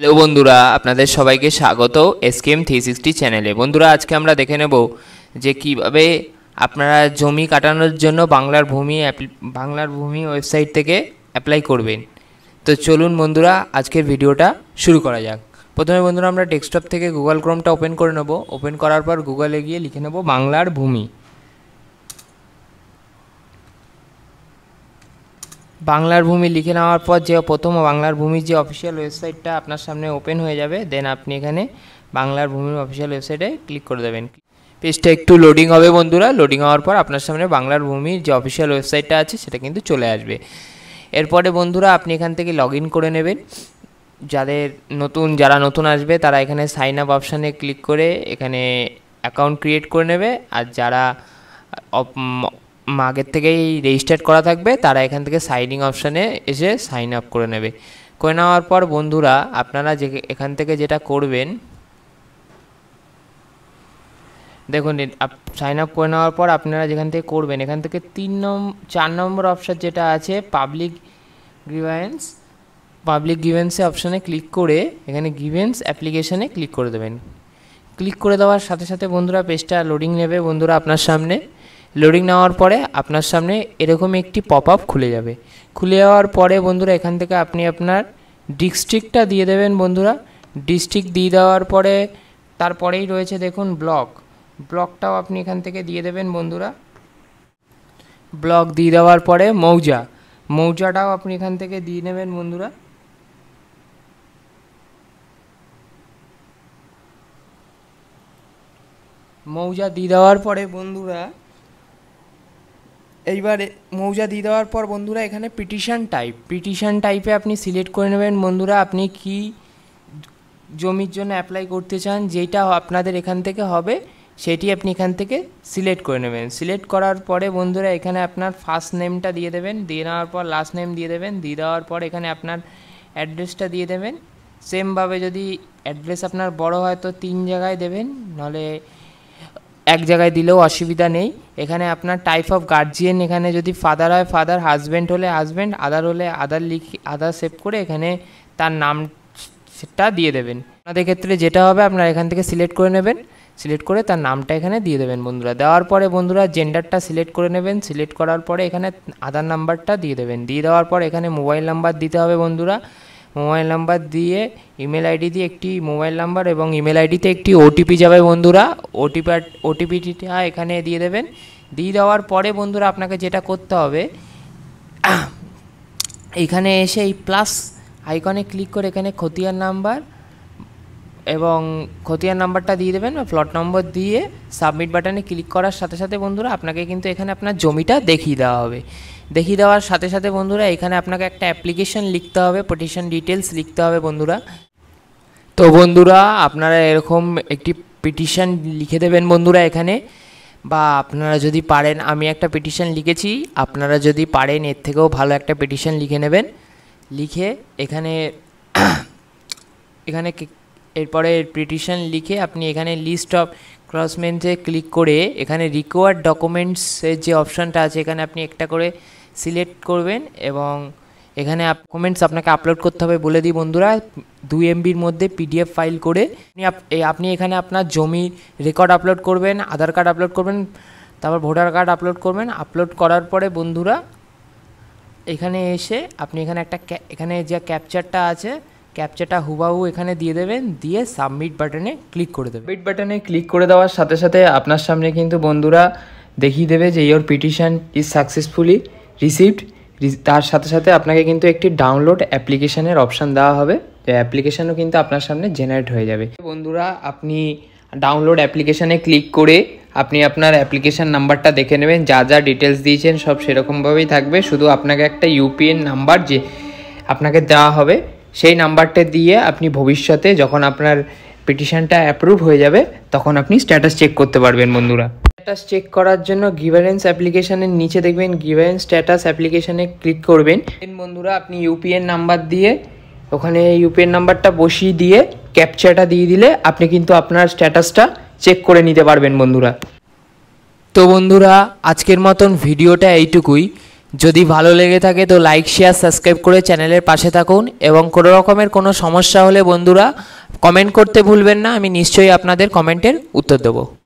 hello বন্ধুরা আপনাদের সবাইকে স্বাগত এসকেএম থ্রি সিক্সটি চ্যানেলে বন্ধুরা আজকে আমরা দেখে নেব যে কিভাবে আপনারা জমি কাটানোর জন্য বাংলার ভূমি বাংলার ভূমি ওয়েবসাইট থেকে অ্যাপ্লাই করবেন তো চলুন বন্ধুরা আজকের ভিডিওটা শুরু করা যাক প্রথমে বন্ধুরা আমরা ডেস্কটপ থেকে গুগল ক্রোমটা ওপেন করে নেব ওপেন করার পর গুগলে গিয়ে লিখে নেব বাংলার ভূমি বাংলার ভূমি লিখে নেওয়ার পর যে প্রথম বাংলার ভূমির যে অফিসিয়াল ওয়েবসাইটটা আপনার সামনে ওপেন হয়ে যাবে দেন আপনি এখানে বাংলার ভূমির অফিসিয়াল ওয়েবসাইটে ক্লিক করে দেবেন পেজটা একটু লোডিং হবে বন্ধুরা লোডিং হওয়ার পর আপনার সামনে বাংলার ভূমির যে অফিসিয়াল ওয়েবসাইটটা আছে সেটা কিন্তু চলে আসবে এরপরে বন্ধুরা আপনি এখান থেকে লগ করে নেবেন যাদের নতুন যারা নতুন আসবে তারা এখানে সাইন আপ অপশানে ক্লিক করে এখানে অ্যাকাউন্ট ক্রিয়েট করে নেবে আর যারা আগের থেকেই রেজিস্টার করা থাকবে তারা এখান থেকে সাইনিং অপশানে এসে সাইন আপ করে নেবে করে নেওয়ার পর বন্ধুরা আপনারা যে এখান থেকে যেটা করবেন দেখুন সাইন আপ করে নেওয়ার পর আপনারা যেখান থেকে করবেন এখান থেকে তিন নম চার নম্বর অপশান যেটা আছে পাবলিক গ্রিভেন্স পাবলিক গিভেন্সে অপশানে ক্লিক করে এখানে গিভেন্স অ্যাপ্লিকেশানে ক্লিক করে দেবেন ক্লিক করে দেওয়ার সাথে সাথে বন্ধুরা পেজটা লোডিং নেবে বন্ধুরা আপনার সামনে লোডিং নেওয়ার পরে আপনার সামনে এরকম একটি পপ আপ খুলে যাবে খুলে যাওয়ার পরে বন্ধুরা এখান থেকে আপনি আপনার ডিস্ট্রিক্টটা দিয়ে দেবেন বন্ধুরা ডিস্ট্রিক্ট দিয়ে দেওয়ার পরে তারপরেই রয়েছে দেখুন ব্লক ব্লকটাও আপনি এখান থেকে দিয়ে দেবেন বন্ধুরা ব্লক দিয়ে দেওয়ার পরে মৌজা মৌজাটাও আপনি এখান থেকে দিয়ে নেবেন বন্ধুরা মৌজা দিয়ে দেওয়ার পরে বন্ধুরা এইবার মৌজা দিয়ে দেওয়ার পর বন্ধুরা এখানে পিটিশন টাইপ পিটিশন টাইপে আপনি সিলেক্ট করে নেবেন বন্ধুরা আপনি কি জমির জন্য অ্যাপ্লাই করতে চান যেটা আপনাদের এখান থেকে হবে সেটি আপনি এখান থেকে সিলেক্ট করে নেবেন সিলেক্ট করার পরে বন্ধুরা এখানে আপনার ফার্স্ট নেমটা দিয়ে দেবেন দিয়ে নেওয়ার পর লাস্ট নেম দিয়ে দেবেন দিয়ে দেওয়ার পর এখানে আপনার অ্যাড্রেসটা দিয়ে দেবেন সেমভাবে যদি অ্যাড্রেস আপনার বড় হয় তো তিন জায়গায় দেবেন নলে এক জায়গায় দিলেও অসুবিধা নেই এখানে আপনার টাইপ অফ গার্জিয়ান এখানে যদি ফাদার হয় ফাদার হাজব্যান্ড হলে হাজব্যান্ড আদার হলে আদার লিখি আদার সেভ করে এখানে তার নামটা দিয়ে দেবেন আপনাদের ক্ষেত্রে যেটা হবে আপনারা এখান থেকে সিলেক্ট করে নেবেন সিলেক্ট করে তার নামটা এখানে দিয়ে দেবেন বন্ধুরা দেওয়ার পরে বন্ধুরা জেন্ডারটা সিলেক্ট করে নেবেন সিলেক্ট করার পরে এখানে আধার নাম্বারটা দিয়ে দেবেন দিয়ে দেওয়ার পর এখানে মোবাইল নাম্বার দিতে হবে বন্ধুরা মোবাইল নাম্বার দিয়ে ইমেল আইডি দিয়ে একটি মোবাইল নাম্বার এবং ইমেল আইডিতে একটি ওটিপি যাবে বন্ধুরা ওটিপি ওটিপিটা এখানে দিয়ে দেবেন দিয়ে দেওয়ার পরে বন্ধুরা আপনাকে যেটা করতে হবে এখানে এসে এই প্লাস আইকনে ক্লিক করে এখানে খতিয়ার নাম্বার এবং খতিয়ার নাম্বারটা দিয়ে দেবেন বা প্লট নম্বর দিয়ে সাবমিট বাটনে ক্লিক করার সাথে সাথে বন্ধুরা আপনাকে কিন্তু এখানে আপনার জমিটা দেখিয়ে দেওয়া হবে দেখিয়ে দেওয়ার সাথে সাথে বন্ধুরা এখানে আপনাকে একটা অ্যাপ্লিকেশন লিখতে হবে পিটিশন ডিটেলস লিখতে হবে বন্ধুরা তো বন্ধুরা আপনারা এরকম একটি পিটিশন লিখে দেবেন বন্ধুরা এখানে বা আপনারা যদি পারেন আমি একটা পিটিশন লিখেছি আপনারা যদি পারেন এর থেকেও ভালো একটা পিটিশন লিখে নেবেন লিখে এখানে এখানে এরপরে পিটিশন লিখে আপনি এখানে লিস্ট অফ ক্রসমেন্টে ক্লিক করে এখানে রিকোয়ার্ড ডকুমেন্টসের যে অপশানটা আছে এখানে আপনি একটা করে সিলেক্ট করবেন এবং এখানে ডকুমেন্টস আপনাকে আপলোড করতে হবে বলে দিই বন্ধুরা দুই এমবির মধ্যে পিডিএফ ফাইল করে আপনি এখানে আপনার জমির রেকর্ড আপলোড করবেন আধার কার্ড আপলোড করবেন তারপর ভোটার কার্ড আপলোড করবেন আপলোড করার পরে বন্ধুরা এখানে এসে আপনি এখানে একটা এখানে যে ক্যাপচারটা আছে ক্যাপচাটা হুবাহু এখানে দিয়ে দেবেন দিয়ে সাবমিট বাটনে ক্লিক করে দেবেন সাবমিট বাটনে ক্লিক করে দেওয়ার সাথে সাথে আপনার সামনে কিন্তু বন্ধুরা দেখিয়ে দেবে যে your petition is successfully received তার সাথে সাথে আপনাকে কিন্তু একটি ডাউনলোড অ্যাপ্লিকেশানের অপশান দেওয়া হবে যে অ্যাপ্লিকেশানও কিন্তু আপনার সামনে জেনারেট হয়ে যাবে বন্ধুরা আপনি ডাউনলোড অ্যাপ্লিকেশানে ক্লিক করে আপনি আপনার অ্যাপ্লিকেশান নাম্বারটা দেখে নেবেন যা যা ডিটেলস দিয়েছেন সব সেরকমভাবেই থাকবে শুধু আপনাকে একটা ইউপিএন নাম্বার যে আপনাকে দেওয়া হবে সেই নাম্বারটা দিয়ে আপনি ভবিষ্যতে যখন আপনার পিটিশানটা অ্যাপ্রুভ হয়ে যাবে তখন আপনি স্ট্যাটাস চেক করতে পারবেন বন্ধুরা স্ট্যাটাস চেক করার জন্য গিভারেন্স অ্যাপ্লিকেশানের নিচে দেখবেন গিভারেন্স স্ট্যাটাস অ্যাপ্লিকেশানে ক্লিক করবেন বন্ধুরা আপনি ইউপিএন নাম্বার দিয়ে ওখানে ইউপিএন নাম্বারটা বসিয়ে দিয়ে ক্যাপচাটা দিয়ে দিলে আপনি কিন্তু আপনার স্ট্যাটাসটা চেক করে নিতে পারবেন বন্ধুরা তো বন্ধুরা আজকের মতন ভিডিওটা এইটুকুই যদি ভালো লেগে থাকে তো লাইক শেয়ার সাবস্ক্রাইব করে চ্যানেলের পাশে থাকুন এবং কোনো রকমের কোনো সমস্যা হলে বন্ধুরা কমেন্ট করতে ভুলবেন না আমি নিশ্চয়ই আপনাদের কমেন্টের উত্তর দেবো